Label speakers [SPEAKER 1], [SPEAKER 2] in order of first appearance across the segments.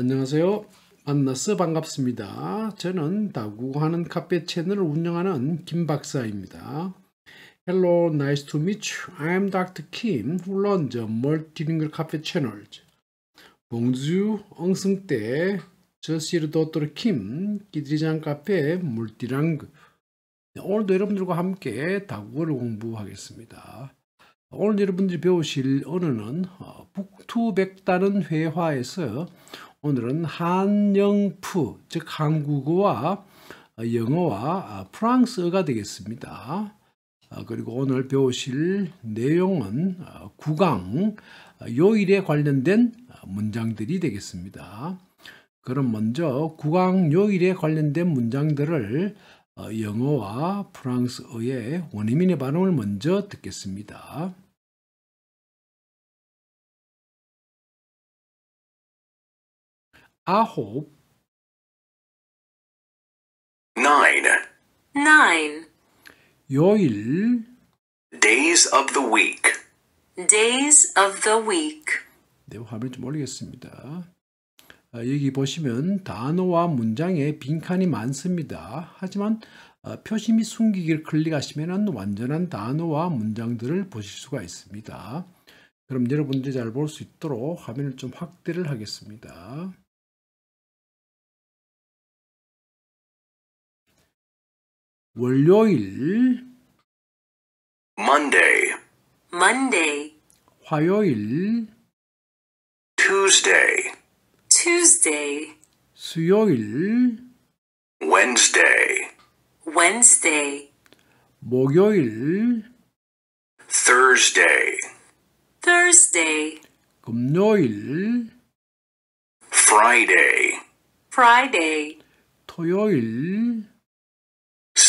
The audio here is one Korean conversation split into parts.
[SPEAKER 1] 안녕하세요. 만나서 반갑습니다. 저는 다국하는 카페 채널을 운영하는 김 박사입니다. Hello, nice to meet you. I'm Dr. Kim who runs the m 봉주 엉승때 저시르 도토르 김 기드리장 카페 물티랑그 오늘도 여러분들과 함께 다국어를 공부하겠습니다. 오늘 여러분들이 배우실 언어는 어, 북투백다른 회화에서 오늘은 한영프 즉 한국어와 영어와 프랑스어가 되겠습니다. 아, 그리고 오늘 배우실 내용은 아, 국왕 아, 요일에 관련된 문장들이 되겠습니다. 그럼 먼저 국왕 요일에 관련된 문장들을
[SPEAKER 2] 어, 영어와 프랑스어의 원어민의 반응을 먼저 듣겠습니다. 아홉 nine nine 요일 days
[SPEAKER 3] of the week
[SPEAKER 4] days of the week
[SPEAKER 1] 네, 화면 좀 올리겠습니다. 아, 여기 보시면 단어와 문장에 빈칸이 많습니다. 하지만 아, 표시 및 숨기기를 클릭하시면 완전한 단어와 문장들을
[SPEAKER 2] 보실 수가 있습니다. 그럼 여러분들이 잘 볼 수 있도록 화면을 좀 확대를 하겠습니다. 월요일 Monday Monday 화요일 Tuesday
[SPEAKER 4] Tuesday
[SPEAKER 1] 수요일
[SPEAKER 4] Wednesday Wednesday
[SPEAKER 1] 목요일
[SPEAKER 3] Thursday
[SPEAKER 4] Thursday
[SPEAKER 1] 금요일
[SPEAKER 3] Friday
[SPEAKER 4] Friday
[SPEAKER 1] 토요일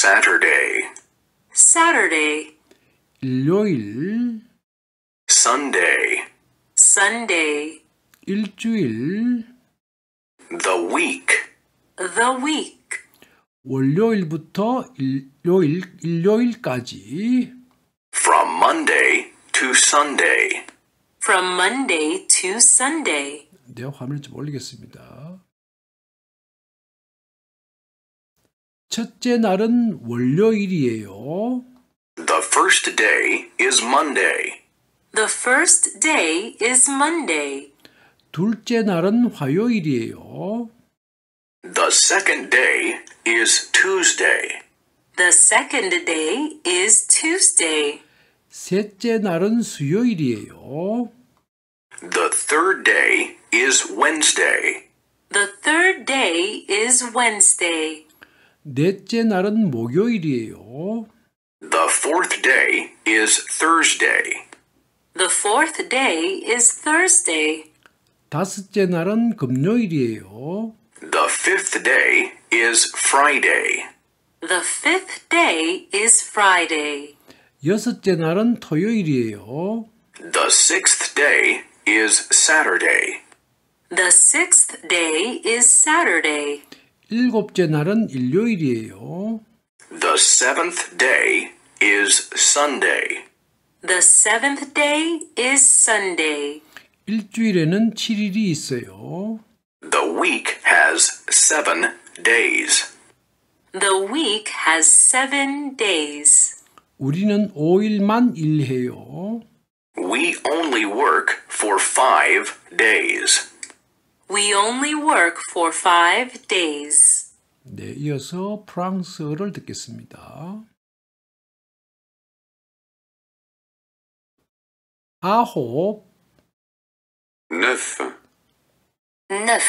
[SPEAKER 2] Saturday.
[SPEAKER 4] Saturday.
[SPEAKER 2] 일요일. Sunday.
[SPEAKER 4] Sunday.
[SPEAKER 2] 일주일.
[SPEAKER 4] The week. The week.
[SPEAKER 1] 월요일부터 일요일 일요일까지.
[SPEAKER 3] From Monday to Sunday.
[SPEAKER 2] From Monday to Sunday.
[SPEAKER 3] 네,
[SPEAKER 1] 화면을 좀 올리겠습니다. 첫째 날은 월요일이에요.
[SPEAKER 3] The first day is Monday. The first day is Monday.
[SPEAKER 4] 둘째
[SPEAKER 1] 날은 화요일이에요.
[SPEAKER 3] The second day is Tuesday. The second day is Tuesday.
[SPEAKER 1] 셋째 날은 수요일이에요.
[SPEAKER 3] The third day is Wednesday.
[SPEAKER 4] The third day is Wednesday.
[SPEAKER 1] 넷째 날은 목요일이에요.
[SPEAKER 3] The fourth day is Thursday.
[SPEAKER 4] The fourth day is Thursday.
[SPEAKER 1] 다섯째 날은 금요일이에요.
[SPEAKER 3] The fifth day is Friday.
[SPEAKER 4] The fifth day is Friday.
[SPEAKER 1] 여섯째 날은 토요일이에요.
[SPEAKER 3] The sixth day is Saturday.
[SPEAKER 4] The sixth day is Saturday.
[SPEAKER 1] 일곱째 날은 일요일이에요.
[SPEAKER 3] The seventh day is Sunday.
[SPEAKER 4] The seventh day is Sunday.
[SPEAKER 1] 일주일에는 7일이
[SPEAKER 3] 있어요. The week has seven days. The week has seven days.
[SPEAKER 1] 우리는 5일만 일해요.
[SPEAKER 3] We only work for five days. We only work for five days.
[SPEAKER 1] 네, 이어서
[SPEAKER 2] 프랑스어를 듣겠습니다. 아홉 neuf neuf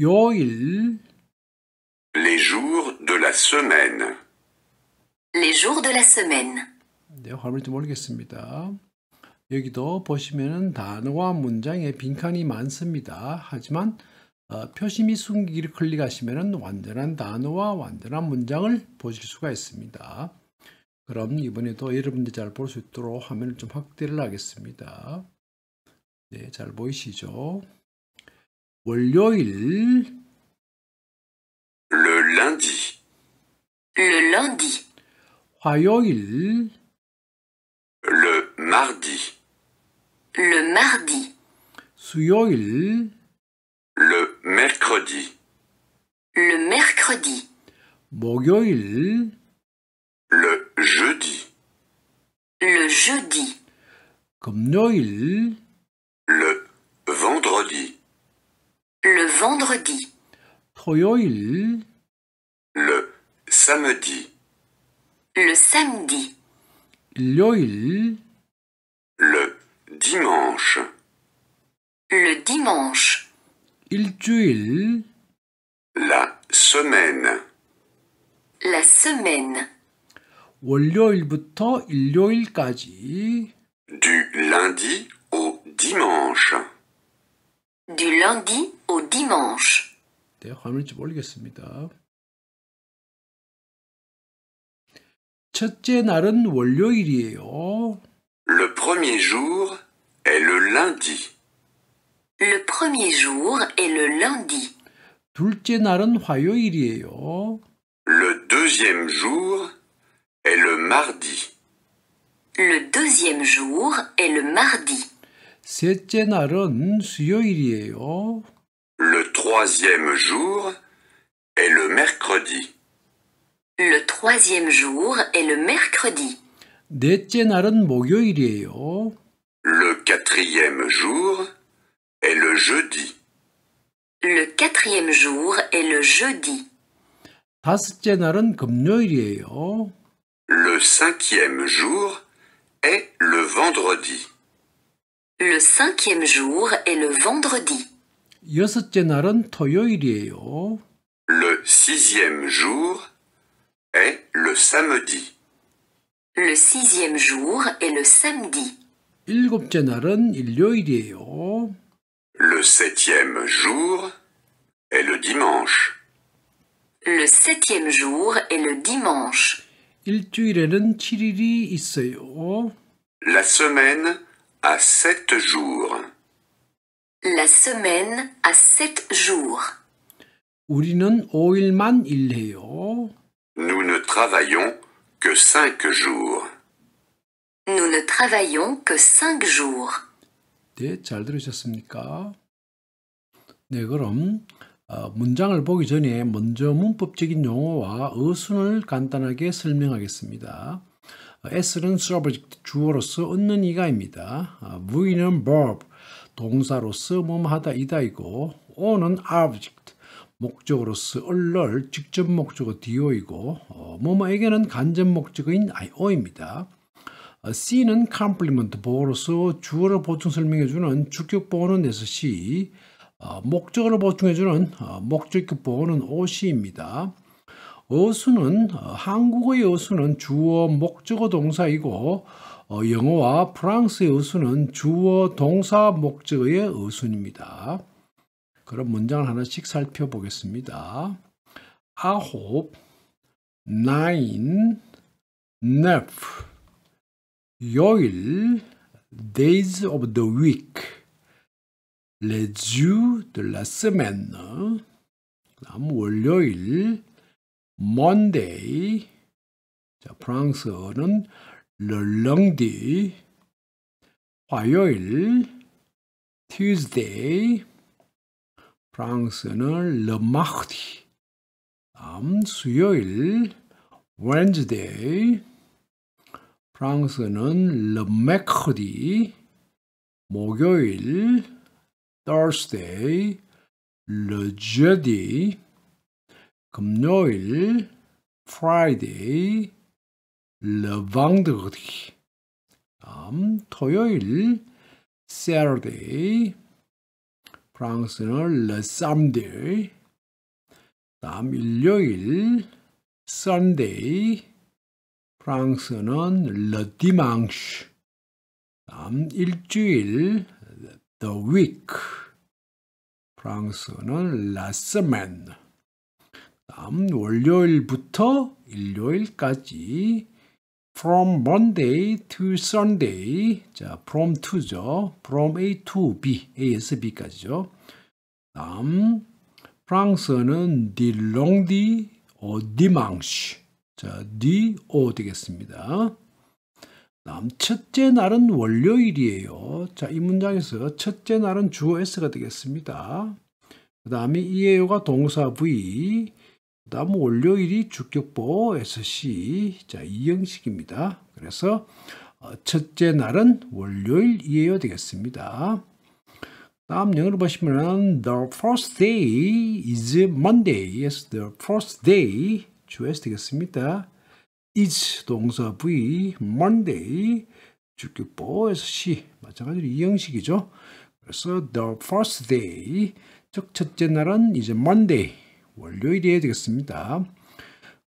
[SPEAKER 5] 요일 les jours de la semaine
[SPEAKER 4] les jours de la semaine
[SPEAKER 1] 네, 화면을 좀 올리겠습니다. 여기도 보시면은 단어와 문장에 빈칸이 많습니다. 하지만 어, 표시및 숨기기를 클릭하시면 완전한 단어와 완전한 문장을 보실 수가 있습니다. 그럼 이번에도 여러분들 잘볼 수 있도록 화면을 좀 확대를 하겠습니다. 네, 잘 보이시죠?
[SPEAKER 2] 월요일 Le lundi. Le lundi. 화요일
[SPEAKER 1] Le mardi.
[SPEAKER 2] Le mardi.
[SPEAKER 1] 수요일.
[SPEAKER 5] Le mercredi.
[SPEAKER 2] Le mercredi.
[SPEAKER 1] 목요일. Le jeudi.
[SPEAKER 2] Le jeudi.
[SPEAKER 1] noil
[SPEAKER 2] Le vendredi. Le vendredi.
[SPEAKER 1] 토요일.
[SPEAKER 5] Le samedi.
[SPEAKER 4] Le samedi.
[SPEAKER 5] Dimanche.
[SPEAKER 2] Le dimanche. il
[SPEAKER 1] tue La
[SPEAKER 5] semaine.
[SPEAKER 4] La semaine. Du lundi au dimanche.
[SPEAKER 2] Du lundi au dimanche.
[SPEAKER 1] 내가 모르겠습니다. 첫째 날은 월요일이에요.
[SPEAKER 5] Le premier jour le lundi. Le premier jour est le lundi. Le deuxième jour est le mardi. Le
[SPEAKER 4] deuxième jour est le mardi.
[SPEAKER 5] Le troisième jour est le mercredi. Le troisième jour est le mercredi. Le quatrième jour est le jeudi. Le quatrième jour est le jeudi. Le cinquième jour est le vendredi. Le cinquième jour est le vendredi. Le sixième jour est le samedi.
[SPEAKER 4] Le sixième jour est le samedi.
[SPEAKER 1] Le septième jour est le dimanche.
[SPEAKER 4] Le septième jour est le dimanche.
[SPEAKER 5] La semaine a sept jours.
[SPEAKER 4] La semaine a sept jours.
[SPEAKER 5] Nous ne travaillons que cinq jours.
[SPEAKER 4] Nous ne travaillons que 5 jours.
[SPEAKER 1] 네, 잘 들으셨습니까? 네, 그럼 어, 문장을 보기 전에 먼저 문법적인 용어와 어순을 간단하게 설명하겠습니다. 어, S는 subject 주어로서 얻는 이가입니다. 어, V는 verb 동사로서 뭐하다 이다이고 O는 object 목적으로서 얼럴 직접 목적어 DO이고 뭐뭐에게는 간접 목적인 IO입니다. 아, C는 complement 보어로서 주어를 보충 설명해주는 주격 보어는 SC, 아, 목적어를 보충해주는 아, 목적격 보어는 OC입니다. 어수는 한국어의 어수는 주어 목적어 동사이고 어, 영어와 프랑스의 어수는 주어 동사 목적어의 어순입니다. 그럼 문장을 하나씩 살펴보겠습니다. 아홉, nine, n e 요일 days of the week les jours de la semaine 다음 월요일 Monday 자 프랑스어는 le lundi 화요일 Tuesday 프랑스는 le mardi 다음 수요일 Wednesday 프랑스는 르메크디 목요일 Thursday 르 e 디 금요일 Friday 르 e 드디 다음 토요일 Saturday 프랑스는 르 samedi 다음 일요일 Sunday 프랑스는 le dimanche. 다음 일주일 the week. 프랑스는 la semaine. 다음 월요일부터 일요일까지 from Monday to Sunday. 자, from to죠. from A to B, A에서 B까지죠. 다음 프랑스는 the lundi or dimanche. 자, 니오 되겠습니다. 다음, 첫째 날은 월요일이에요. 자, 이 문장에서 첫째 날은 주어 S가 되겠습니다. 그 다음에 이에요가 동사 V, 그 다음 월요일이 주격보 SC, 자, 이 형식입니다. 그래서 어, 첫째 날은 월요일이에요 되겠습니다. 다음 영어로 보시면 The first day is Monday. Yes, the first day 주어야 되겠습니다. is 동사 v, Monday, 주격보에서 she 마찬가지로 이 형식이죠. 그래서 the first day 즉 첫째 날은 이제 Monday 월요일이 해야 되겠습니다.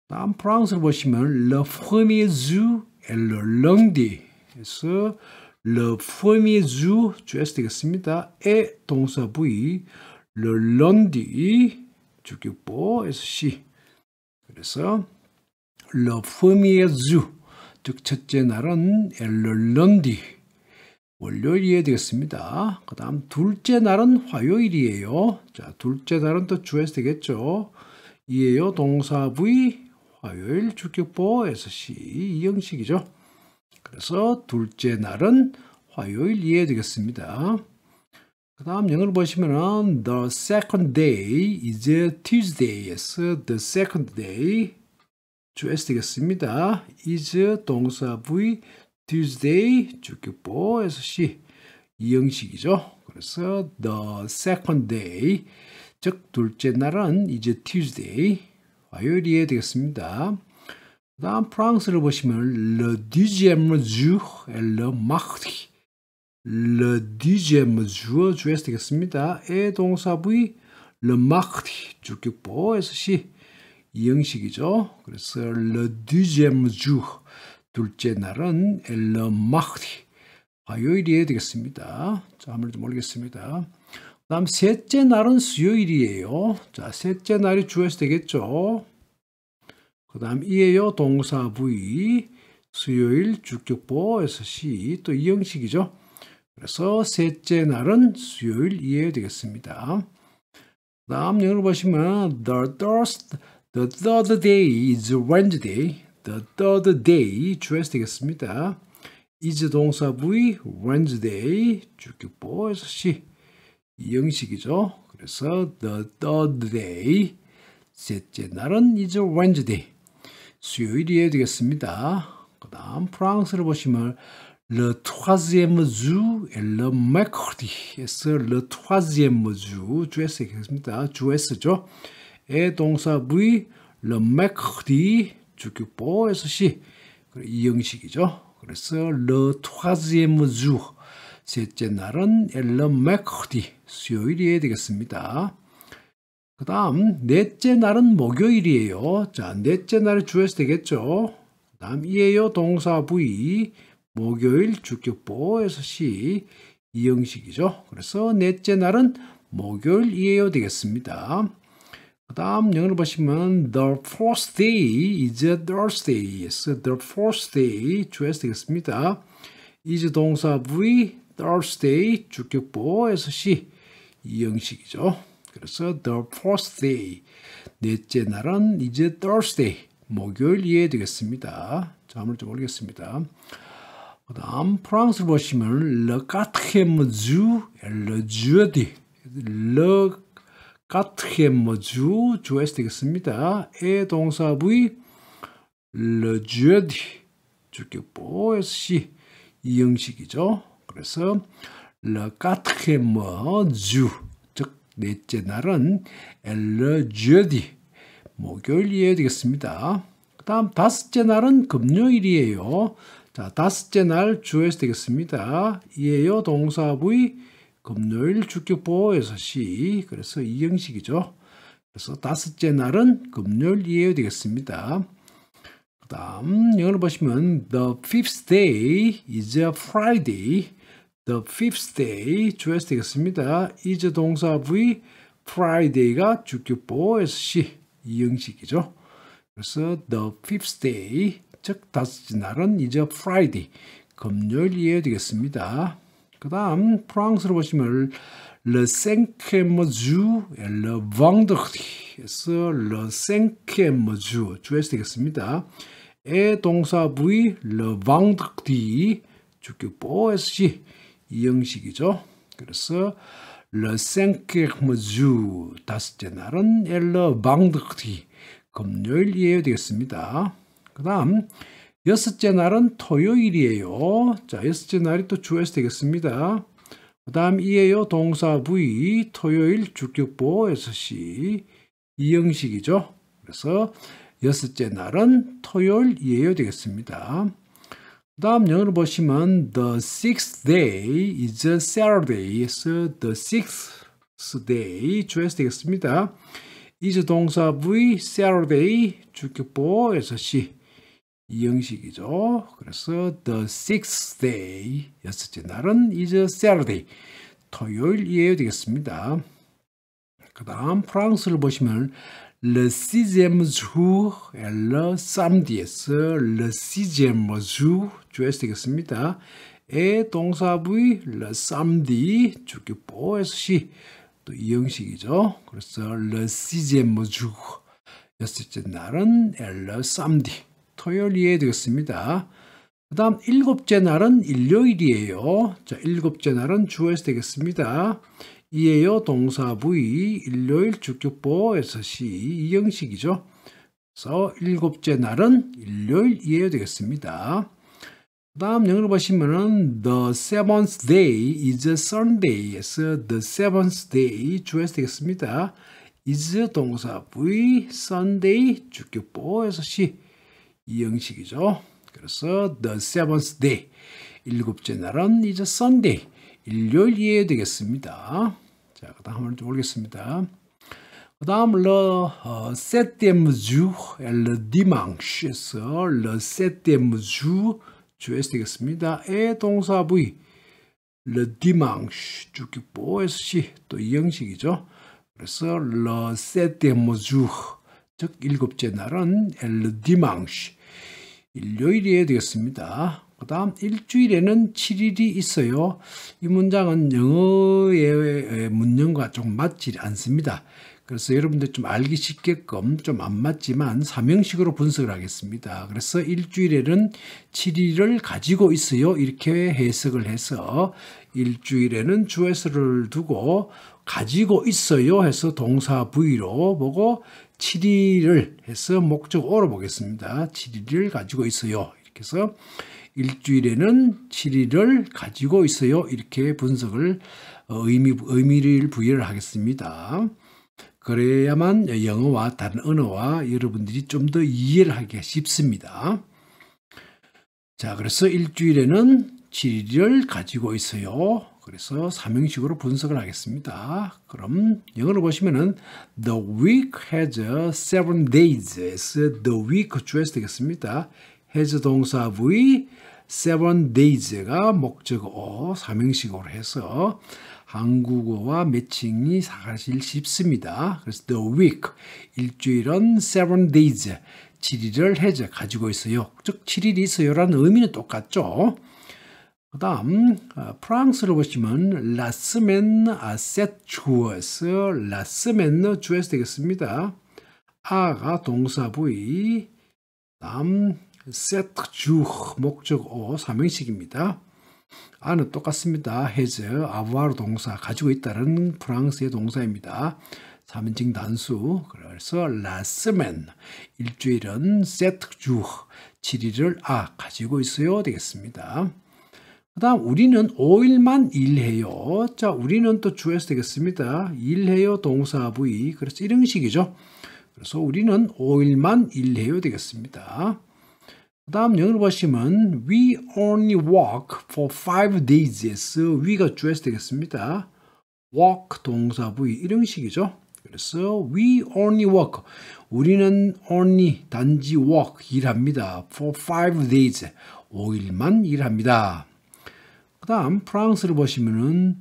[SPEAKER 1] 다음 프랑스를 보시면 le premier jour et le lundi 그래서 le premier jour 주어야 되겠습니다. 에 동사 v, le lundi 주격보에서 she 그래서 러프미의 주, 즉 첫째 날은 엘럴런디 월요일이 되겠습니다. 그 다음 둘째 날은 화요일이에요. 자 둘째 날은 또 주에서 되겠죠. 이에요 동사부의 화요일 주격보에서 이형식이죠. 그래서 둘째 날은 화요일 이해 되겠습니다. 그 다음 영어를 보시면 the second day is Tuesday. s the second day. 주에 되겠습니다. is 동사 부 Tuesday 주격보에서 이형식이죠. 그래서 the second day 즉 둘째 날은 이제 Tuesday 화요일이 되겠습니다. 다음 프랑스를 보시면 le deuxième jour e t le mardi le dixième jour 주에서 되겠습니다. 에 동사부의 le mardi 주격 보에서 시 이형식이죠. 그래서 le dixième jour 둘째 날은 le mardi 화요일이 되겠습니다. 자, 아무래도 모르겠습니다. 다음 셋째 날은 수요일이에요. 자, 셋째 날이 주에서 되겠죠. 그 다음 이에요 동사 부의 수요일 주격보에서 시또 이 형식이죠. 그래서 셋째 날은 수요일 이해 되겠습니다. 다음 영어로 보시면 the third the third day is Wednesday. the third day 주어서 되겠습니다. is 동사 부의 Wednesday 주격보 6시 영식이죠. 그래서 the third day 셋째 날은 is Wednesday 수요일이야 되겠습니다. 그 다음 프랑스를 보시면 le troisième 주 le mercredi. 그래서 le troisième 주 주에서겠습니다. 주에서죠. 에 동사 부위 le mercredi 주격보에서 시 이형식이죠. 그래서 le troisième jour 셋째 날은 le mercredi 수요일이 되겠습니다. 그 다음 넷째 날은 목요일이에요. 자 넷째 날이 주에서 되겠죠. 그 다음 이에요 동사 부위 목요일 주격보에서 시 이형식이죠. 그래서 넷째 날은 목요일이에요 되겠습니다. 그 다음 영어로 보시면 the f o u r t day is a Thursday. s the f o u r t day 주에서 되겠습니다. is 동사 V Thursday 주격보에서 시 이형식이죠. 그래서 the f o u r t day 넷째 날은 이제 Thursday 목요일이해 되겠습니다. 자, 아무래도 모겠습니다 그 다음 프랑스를 보시면 Le quatrième jour le jeudi Le quatrième jour 주어에서 되겠습니다. 에 동사 부위 le jeudi 주격보 SC 이 형식이죠. 그래서 le quatrième jour 즉 넷째 날은 le jeudi 목요일이어야 되겠습니다. 그 다음 다섯째 날은 금요일이에요. 자, 다섯째 날 주어에서 되겠습니다. 이에요 동사부의 금요일 주격보호에서 시 그래서 이 형식이죠. 그래서 다섯째 날은 금요일 이에요 되겠습니다. 그 다음 영어를 보시면 The fifth day is a Friday. The fifth day 주어에서 되겠습니다. is 동사부의 Friday가 주격보호에서 시이 형식이죠. 그래서 the fifth day 즉 다섯째 날은 이제 프라이디이 금요일이어야 겠습니다그 다음 프랑스로 보시면 Le c i n q u i m e j u et le vendredy에서 Le c i n q u i m e j u 주에서 되겠습니다. 에 동사 부위 Le vendredi 주격 보시 이 형식이죠. 그래서 Le c i n q u i m e j u 다섯째 날은 Le vendredi 금요일이어야 되겠습니다. 그 다음 여섯째 날은 토요일이에요. 자 여섯째 날이 또 주에서 되겠습니다. 그 다음 이에요 동사 부위 토요일 주격보 6시 이형식이죠. 그래서 여섯째 날은 토요일이에요 되겠습니다. 그 다음 영어로 보시면 the sixth day is a Saturday. So the sixth day 주에서 되겠습니다. is 동사 부위 Saturday 주격보 6시 이 형식이죠. 그래서 the sixth day 여섯째 날은 is Saturday 토요일이에요 되겠습니다. 그 다음 프랑스를 보시면 le sixième jour et le samedi에서 le sixième jour 주에서 되겠습니다. 에 동사부의 le samedi 주격보에서 시또 이 형식이죠. 그래서 le sixième jour 여섯째 날은 le samedi 토요일이 되겠습니다. 그 다음 일곱째 날은 일요일이에요. 자, 일곱째 날은 주어에서 되겠습니다. 이에요 동사 부위 일요일 주격보에서 시 이형식이죠. 그래서 일곱째 날은 일요일이에요 되겠습니다. 다음 영어로 보시면 the seventh day is Sunday. 그서 the seventh day 주어에서 되겠습니다. is 동사 부위 Sunday 주격보에서 시이 형식이죠. 그래서 the seventh day, 일곱째 날은 이제 Sunday, 일요일 이해 되겠습니다. 자, 그 다음 한번 좀 보겠습니다. 그 다음 le septième jour, le dimanche에서 le septième jour, 주에서 되겠습니다. 에 동사 부위, le dimanche, 주기보 SC, 또이 형식이죠. 그래서 le septième jour, 즉 일곱째 날은 엘디망시 일요일이 되겠습니다. 그 다음 일주일에는 7일이 있어요. 이 문장은 영어의 문장과 좀 맞지 않습니다. 그래서 여러분들 좀 알기 쉽게끔 좀 안 맞지만 삼형식으로 분석을 하겠습니다. 그래서 일주일에는 7일을 가지고 있어요. 이렇게 해석을 해서 일주일에는 주에서를 두고 가지고 있어요 해서 동사 부위로 보고 7위를 해서 목적어로 보겠습니다. 7위를 가지고 있어요. 이렇게 해서 일주일에는 7위를 가지고 있어요. 이렇게 분석을 어, 의미, 의미를 부여를 하겠습니다. 그래야만 영어와 다른 언어와 여러분들이 좀 더 이해를 하기가 쉽습니다. 자, 그래서 일주일에는 7위를 가지고 있어요. 그래서 3형식으로 분석을 하겠습니다. 그럼 영어로 보시면은 the week has seven days. the week 주에서 되겠습니다. has 동사 v seven days가 목적어 삼형식으로 해서 한국어와 매칭이 사실 쉽습니다. 그래서 the week 일주일은 seven days 7일을 해제 가지고 있어요. 즉 7일이 있어요라는 의미는 똑같죠. 그 다음 아, 프랑스를 보시면 라스멘 아세추어스 라스멘 주에서 되겠습니다. 아가 동사부의 다음 세트주 목적어 삼형식입니다. 아는 똑같습니다. 헤즈 아부아르 동사 가지고 있다는 프랑스의 동사입니다. 3인칭 단수 그래서 라스맨 일주일은 세트주 7일을 아 가지고 있어요 되겠습니다. 그 다음 우리는 5일만 일해요. 자 우리는 또주어서 되겠습니다. 일해요 동사 부위 그래서 이런 식이죠. 그래서 우리는 5일만 일해요 되겠습니다. 그 다음 영어로 보시면 we only walk for 5 days. Yes. we가 주어서 되겠습니다. walk 동사 부위 이런 식이죠. 그래서 we only walk 우리는 only 단지 walk 일합니다. for 5 days 5일만 일합니다. 그 다음 프랑스를 보시면은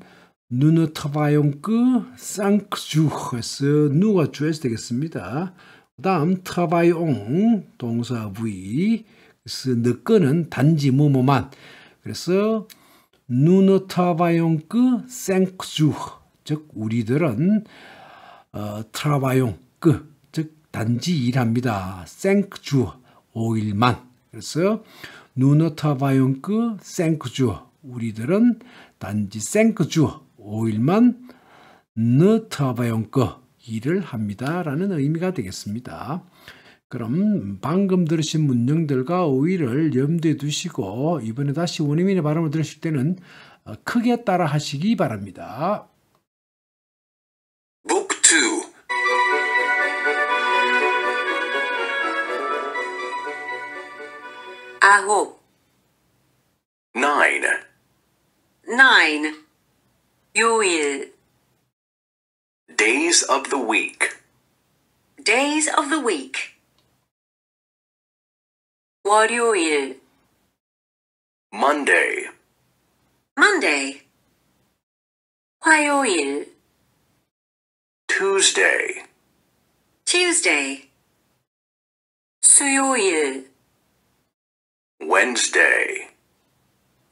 [SPEAKER 1] 누누 타바용크 그 쌍크주에스 누가 주에서 되겠습니다. 그 다음 타바용 동사 부이 그래서 느거는 단지 뭐뭐만 그래서 누누 타바용크 쌍크주 즉 우리들은 어, 트라바용크 그, 즉 단지 일합니다. 쌍크주 5일만 그래서 누누 타바용크 그 쌍크주 우리들은 단지 생크주 5일만 느 트라바용거 일을 합니다라는 의미가 되겠습니다. 그럼 방금 들으신 문장들과 어휘를 염두에 두시고 이번에 다시 원어민의 발음을 들으실 때는 어, 크게 따라 하시기 바랍니다.
[SPEAKER 3] Book 2 아홉 9
[SPEAKER 4] 9. 요일
[SPEAKER 2] Days of the week. Days of the week. What 월요일 Monday. Monday. 화요일
[SPEAKER 3] Tuesday.
[SPEAKER 2] Tuesday. 수요일
[SPEAKER 3] Wednesday.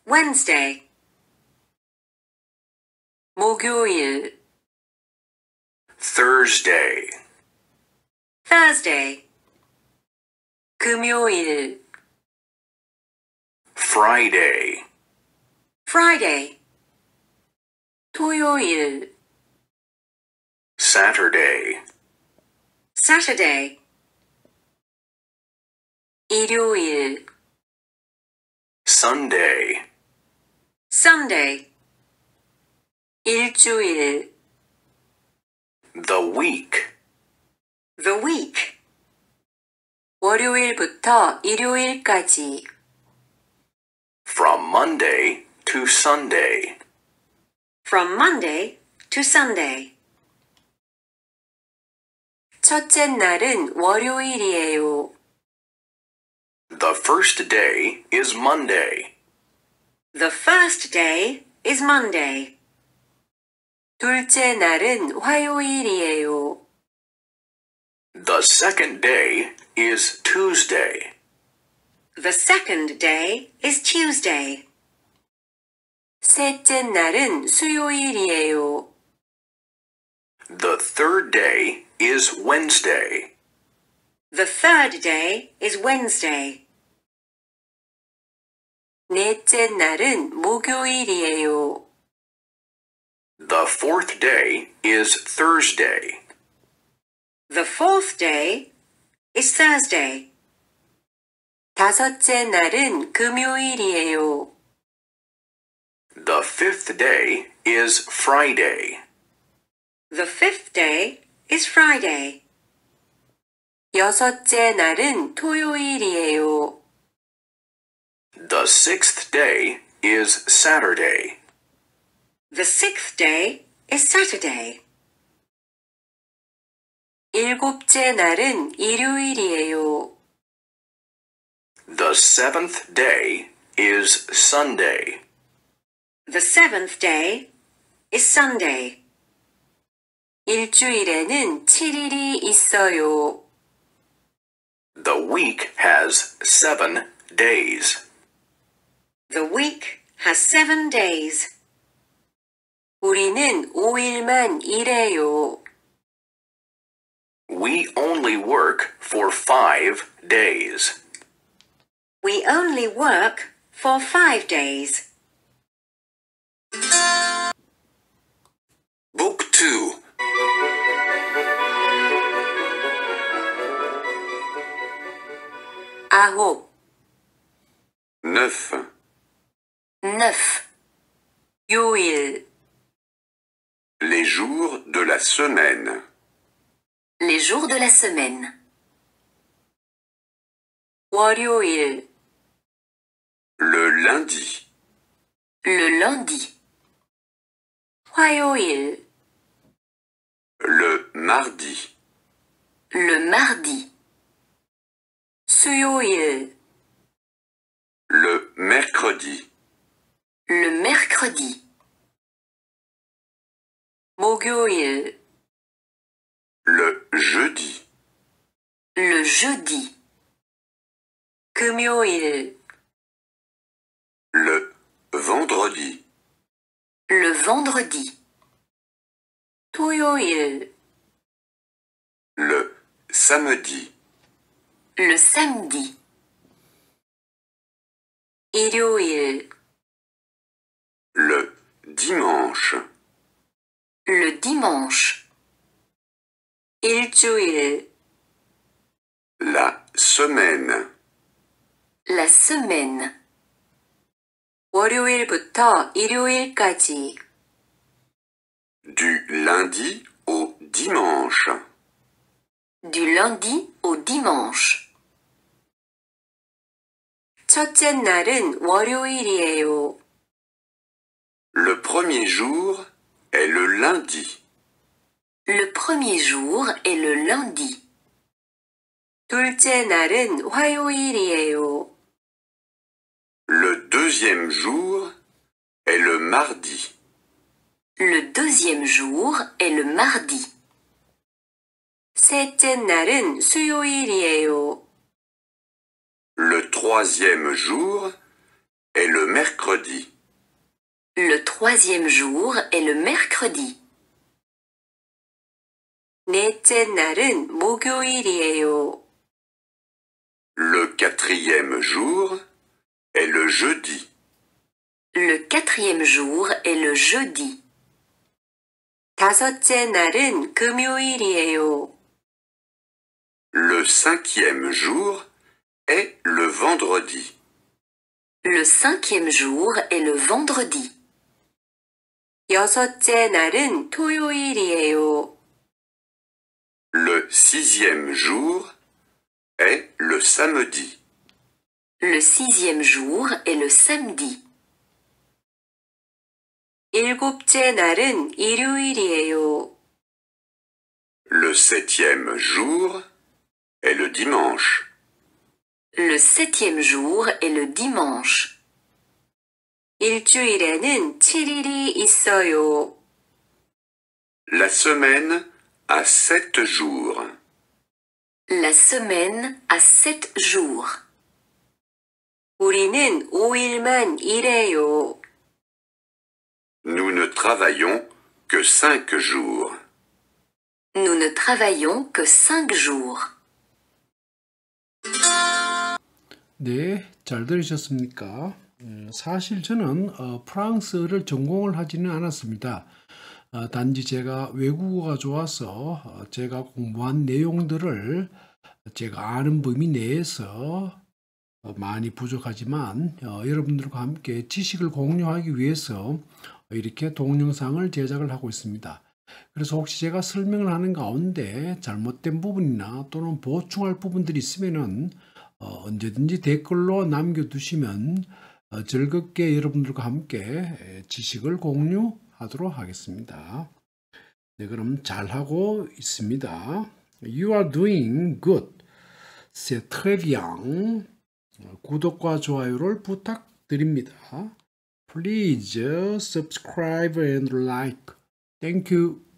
[SPEAKER 2] Wednesday. 목요일 Thursday Thursday 금요일 Friday Friday 토요일 Saturday Saturday 일요일 Sunday
[SPEAKER 4] Sunday
[SPEAKER 2] 일주일 the week the week
[SPEAKER 4] 월요일부터 일요일까지
[SPEAKER 3] from Monday to Sunday
[SPEAKER 4] from Monday to Sunday
[SPEAKER 2] 첫째 날은 월요일이에요.
[SPEAKER 3] The first day is Monday.
[SPEAKER 2] The first
[SPEAKER 4] day is Monday. 둘째 날은
[SPEAKER 3] 화요일이에요. The second day is Tuesday.
[SPEAKER 4] The second day is Tuesday. 셋째 날은 수요일이에요.
[SPEAKER 3] The third day is Wednesday.
[SPEAKER 4] The third day is
[SPEAKER 2] Wednesday. 넷째 날은 목요일이에요.
[SPEAKER 3] The fourth day is Thursday.
[SPEAKER 4] The fourth day is Thursday. 다섯째 날은 금요일이에요.
[SPEAKER 3] The fifth day is Friday.
[SPEAKER 4] The fifth day is Friday. 여섯째 날은
[SPEAKER 3] 토요일이에요. The sixth day is Saturday.
[SPEAKER 4] The sixth day is Saturday.
[SPEAKER 2] 일곱째 날은 일요일이에요.
[SPEAKER 3] The seventh day is Sunday.
[SPEAKER 4] The seventh day is Sunday. 일주일에는 7일이 있어요.
[SPEAKER 3] The week has seven days.
[SPEAKER 4] The week has seven days. 우리는 5일만 일해요.
[SPEAKER 3] We only work for five days.
[SPEAKER 4] We only work for five days.
[SPEAKER 3] Book 2
[SPEAKER 4] 아홉 neuf neuf
[SPEAKER 2] 요일
[SPEAKER 5] Les jours de la semaine.
[SPEAKER 2] Les jours de la semaine. 월요일. Le lundi. Le lundi. 화요일.
[SPEAKER 5] Le mardi.
[SPEAKER 2] Le mardi. 수요일.
[SPEAKER 5] Le mercredi.
[SPEAKER 2] Le mercredi le jeudi le jeudi 금요일 le vendredi le vendredi 토요일 le samedi le samedi 일요일 le dimanche le dimanche.
[SPEAKER 4] joue.
[SPEAKER 2] La semaine.
[SPEAKER 4] La semaine.
[SPEAKER 5] Du lundi au dimanche.
[SPEAKER 4] Du lundi au dimanche.
[SPEAKER 2] 첫째 날은
[SPEAKER 5] Le premier jour est le lundi.
[SPEAKER 2] Le
[SPEAKER 4] premier jour est le lundi. Le
[SPEAKER 5] deuxième jour est le mardi.
[SPEAKER 4] Le deuxième jour est le mardi.
[SPEAKER 5] Le troisième jour est le mercredi.
[SPEAKER 2] Le troisième jour est le mercredi. Le
[SPEAKER 5] quatrième jour est le jeudi. Le quatrième jour est le jeudi.
[SPEAKER 4] Le
[SPEAKER 5] cinquième jour est le vendredi.
[SPEAKER 4] Le cinquième jour est le vendredi. 여섯째 날은 토요일이에요.
[SPEAKER 5] Le sixième jour est le samedi.
[SPEAKER 4] Le sixième jour est le samedi. 일곱째 날은 일요일이에요.
[SPEAKER 5] Le septième jour est le dimanche. Le
[SPEAKER 4] septième jour est le
[SPEAKER 5] dimanche. 일주일에는
[SPEAKER 4] 7일이 있어요.
[SPEAKER 5] La semaine a 7 jours.
[SPEAKER 4] La semaine a 7 jours. 우리는 5일만 일해요.
[SPEAKER 5] Nous ne travaillons que 5 jours.
[SPEAKER 4] Nous ne travaillons que 5 jours.
[SPEAKER 1] 네, 잘 들으셨습니까? 사실 저는 어, 프랑스어를 전공을 하지는 않았습니다. 어, 단지 제가 외국어가 좋아서 어, 제가 공부한 내용들을 제가 아는 범위 내에서 어, 많이 부족하지만 어, 여러분들과 함께 지식을 공유하기 위해서 이렇게 동영상을 제작을 하고 있습니다. 그래서 혹시 제가 설명을 하는 가운데 잘못된 부분이나 또는 보충할 부분들이 있으면 어, 언제든지 댓글로 남겨두시면 즐겁게 여러분들과 함께 지식을 공유하도록 하겠습니다. 네, 그럼 잘하고 있습니다. You are doing good. C'est très bien. 구독과 좋아요를 부탁드립니다. Please subscribe and like. Thank you.